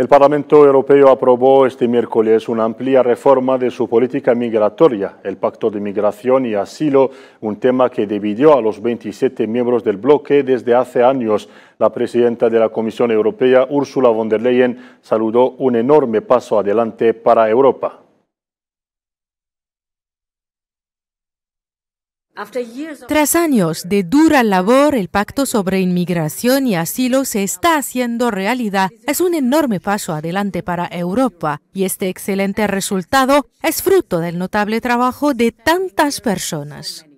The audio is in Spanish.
El Parlamento Europeo aprobó este miércoles una amplia reforma de su política migratoria, el Pacto de Migración y Asilo, un tema que dividió a los 27 miembros del bloque desde hace años. La presidenta de la Comisión Europea, Ursula von der Leyen, saludó un enorme paso adelante para Europa. Tras años de dura labor, el Pacto sobre Inmigración y Asilo se está haciendo realidad. Es un enorme paso adelante para Europa y este excelente resultado es fruto del notable trabajo de tantas personas.